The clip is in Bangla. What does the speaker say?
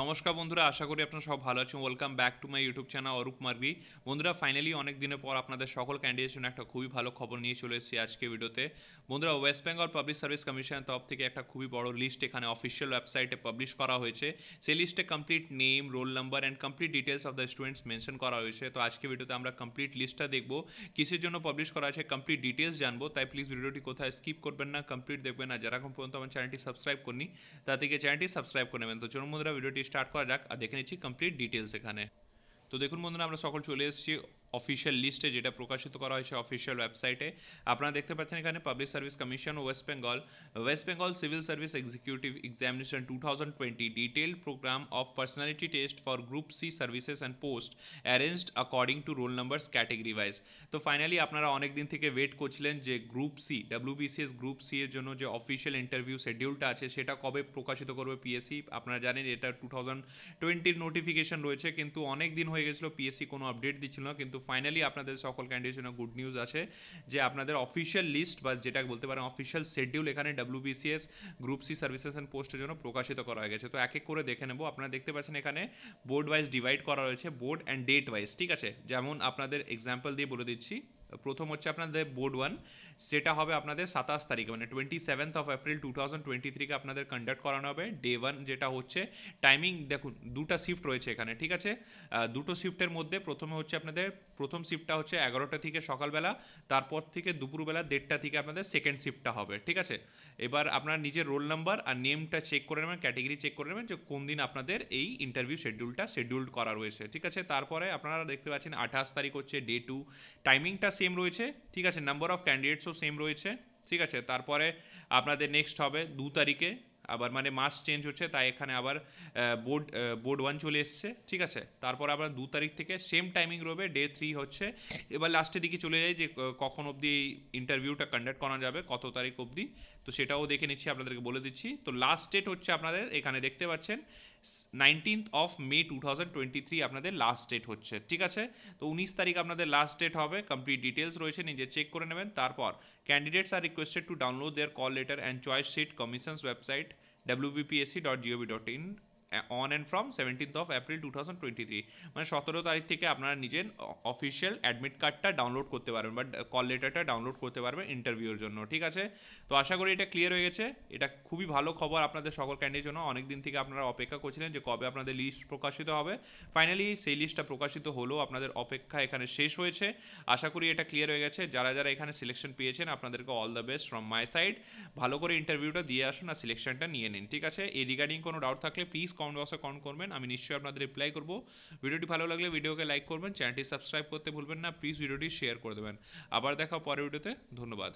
নমস্কার বন্ধুরা আশা করি আপনারা সব ভালো আছেন welcome back to my YouTube channel Arup Margi বন্ধুরা ফাইনালি অনেক দিনের পর আপনাদের সকল ক্যান্ডিডেটের জন্য একটা খুবই ভালো খবর নিয়ে চলে এসেছি আজকে ভিডিওতে বন্ধুরা ওয়েস্ট বেঙ্গল পাবলিক সার্ভিস কমিশনের তরফ থেকে একটা খুবই বড় লিস্ট এখানে অফিসিয়াল ওয়েবসাইটে পাবলিশ করা হয়েছে সেই লিস্টে complete name roll number and complete details of the students mention করা হয়েছে তো আজকে ভিডিওতে আমরা কমপ্লিট লিস্টটা দেখব কিসের জন্য পাবলিশ করা আছে কমপ্লিট ডিটেলস জানবো তাই প্লিজ ভিডিওটি কোথায় স্কিপ করবেন না কমপ্লিট দেখবেন না যারা এখন পর্যন্ত আমার চ্যানেলটি সাবস্ক্রাইব করনি তা থেকে চ্যানেলটি সাবস্ক্রাইব করে নেবেন তো চলুন বন্ধুরা ভিডিও ভিডিওটি স্টার্ট করা যাক আর দেখে নিচ্ছি কমপ্লিট ডিটেলস এখানে তো দেখুন বন্ধুরা আমরা সকল চলে এসেছি অফিশিয়াল লিস্ট যেটা প্রকাশিত করা হয়েছে অফিশিয়াল ওয়েবসাইটে আপনারা দেখতে পাচ্ছেন এখানে public service commission West Bengal West Bengal civil service executive examination 2020 detailed programme of personality test for group C services and post arranged according to roll numbers category wise তো ফাইনালি আপনারা অনেক দিন থেকে ওয়েট করছিলেন যে group C WBCS group C এর জন্য যে অফিশিয়াল ইন্টারভিউ শিডিউলটা আছে সেটা কবে প্রকাশিত করবে পিএসসি আপনারা জানেন এটা 2020 নোটিফিকেশন রয়েছে কিন্তু অনেক দিন হয়ে গিয়েছিল পিএসসি কোনো আপডেট দিছিল না কিন্তু ফাইনালি আপনাদের সকল ক্যান্ডিডেট জন্য গুড নিউজ আছে যে আপনাদের অফিসিয়াল লিস্ট বা যেটা বলতে পারেন অফিসিয়াল শেডিউল এখানে WBCS group C services and পোস্টের জন্য প্রকাশিত করা হয়ে গেছে তো এক এক করে দেখে নেব আপনারা দেখতে পাচ্ছেন এখানে বোর্ড ওয়াইজ ডিভাইড করা রয়েছে বোর্ড অ্যান্ড ডেট ওয়াইজ ঠিক আছে যেমন আপনাদের এক্সাম্পল দিয়ে বলে দিচ্ছি প্রথম হচ্ছে আপনাদের বোর্ড ওয়ান সেটা হবে আপনাদের সাতাশ তারিখে মানে twenty seventh of April two thousand twenty থ্রিকে আপনাদের কন্ডাক্ট করানো হবে ডে ওয়ান যেটা হচ্ছে টাইমিং দেখুন দুটা শিফট রয়েছে এখানে ঠিক আছে দুটো শিফটের মধ্যে প্রথমে হচ্ছে আপনাদের প্রথম শিফটটা হচ্ছে এগারোটা থেকে সকালবেলা তারপর থেকে দুপুরবেলা দেড়টা থেকে আপনাদের সেকেন্ড শিফটটা হবে ঠিক আছে এবার আপনার নিজের রোল নাম্বার আর নেমটা চেক করে নেবেন ক্যাটেগরি চেক করে নেবেন যে কোন দিন আপনাদের এই ইন্টারভিউ শেডিউলটা শেডিউল করা রয়েছে ঠিক আছে তারপরে আপনারা দেখতে পাচ্ছেন আঠাশ তারিখ হচ্ছে ডে টু টাইমিংটা সেম রয়েছে ঠিক আছে নাম্বার অফ ক্যান্ডিডেটসও সেম রয়েছে ঠিক আছে তারপরে আপনাদের নেক্সট হবে দু তারিখে আবার মানে মাস চেঞ্জ হচ্ছে তাই এখানে আবার বোর্ড বোর্ড ওয়ান চলে এসছে ঠিক আছে তারপর আবার দু তারিখ থেকে সেম টাইমিং রবে ডে থ্রি হচ্ছে এবার লাস্টের দিকে চলে যাই যে কখন অবধি ইন্টারভিউটা কন্ডাক্ট করা যাবে কত তারিখ অবধি তো সেটাও দেখে নিচ্ছি আপনাদেরকে বলে দিচ্ছি তো লাস্ট ডেট হচ্ছে আপনাদের এখানে দেখতে পাচ্ছেন nineteenth of May two thousand twenty three আপনাদের লাস্ট ডেট হচ্ছে ঠিক আছে তো উনিশ তারিখ আপনাদের লাস্ট ডেট হবে কমপ্লিট ডিটেলস রয়েছে নিজে চেক করে নেবেন তারপর candidates are requested to download their call letter and choice sheet commission's website wbpsc.gov.in on and from seventeenth of April two thousand twenty three মানে সতেরো তারিখ থেকে আপনারা নিজের অফিসিয়াল অ্যাডমিট কার্ডটা ডাউনলোড করতে পারবেন বা কল লেটারটা ডাউনলোড করতে পারবেন ইন্টারভিউর জন্য ঠিক আছে তো আশা করি এটা ক্লিয়ার হয়ে গেছে এটা খুবই ভালো খবর আপনাদের সকল ক্যান্ডিডেট জন্য অনেক দিন থেকে আপনারা অপেক্ষা করছিলেন যে কবে আপনাদের লিস্ট প্রকাশিত হবে ফাইনালি সেই লিস্টটা প্রকাশিত হলো আপনাদের অপেক্ষা এখানে শেষ হয়েছে আশা করি এটা ক্লিয়ার হয়ে গেছে যারা যারা এখানে সিলেকশন পেয়েছেন আপনাদেরকে all the best from my side ভালো করে ইন্টারভিউটা দিয়ে আসুন আর সিলেকশনটা নিয়ে নিন ঠিক আছে এই রিগার্ডিং কোনো ডাউট থাকলে প্লিজ কমেন্ট বক্সে কমেন্ট করবেন আমি নিশ্চয়ই আপনাদের রিপ্লাই করব ভিডিওটি ভালো লাগলে ভিডিওকে লাইক করবেন চ্যানেলটি সাবস্ক্রাইব করতে ভুলবেন না প্লিজ ভিডিওটি শেয়ার করে দেবেন আবার দেখাও পরের ভিডিওতে ধন্যবাদ